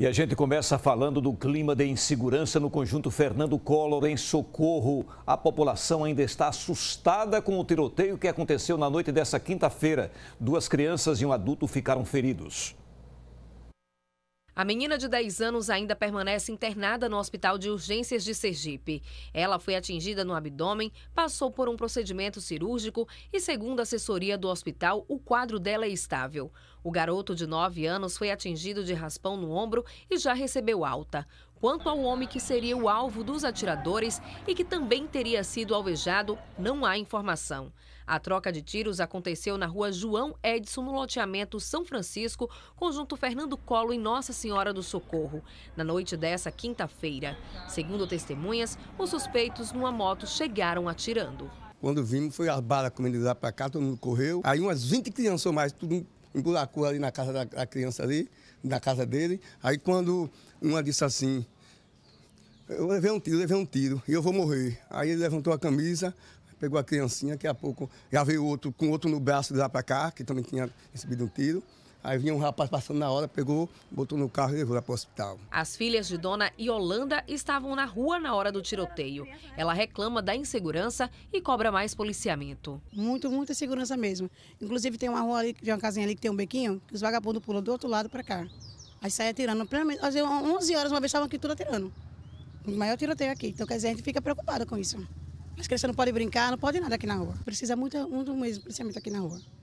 E a gente começa falando do clima de insegurança no conjunto Fernando Collor em Socorro. A população ainda está assustada com o tiroteio que aconteceu na noite dessa quinta-feira. Duas crianças e um adulto ficaram feridos. A menina de 10 anos ainda permanece internada no Hospital de Urgências de Sergipe. Ela foi atingida no abdômen, passou por um procedimento cirúrgico e, segundo a assessoria do hospital, o quadro dela é estável. O garoto de 9 anos foi atingido de raspão no ombro e já recebeu alta. Quanto ao homem que seria o alvo dos atiradores e que também teria sido alvejado, não há informação. A troca de tiros aconteceu na rua João Edson, no loteamento São Francisco, conjunto Fernando Colo, e Nossa Senhora do Socorro, na noite dessa quinta-feira. Segundo testemunhas, os suspeitos numa moto chegaram atirando. Quando vimos, foi as balas comendo lá para cá, todo mundo correu. Aí umas 20 crianças ou mais, tudo Emburacou ali na casa da, da criança ali, na casa dele. Aí quando uma disse assim, eu levei um tiro, levei um tiro, e eu vou morrer. Aí ele levantou a camisa, pegou a criancinha, daqui a pouco já veio outro, com outro no braço de lá para cá, que também tinha recebido um tiro. Aí vinha um rapaz passando na hora, pegou, botou no carro e levou lá para o hospital. As filhas de Dona Yolanda estavam na rua na hora do tiroteio. Ela reclama da insegurança e cobra mais policiamento. Muito, muita segurança mesmo. Inclusive tem uma rua ali, tem uma casinha ali que tem um bequinho, que os vagabundos pulam do outro lado para cá. Aí sai atirando, plenamente, às 11 horas, uma vez estavam aqui tudo atirando. O maior tiroteio aqui. Então, quer dizer, a gente fica preocupada com isso. As crianças não podem brincar, não podem nada aqui na rua. Precisa muito, muito mesmo policiamento aqui na rua.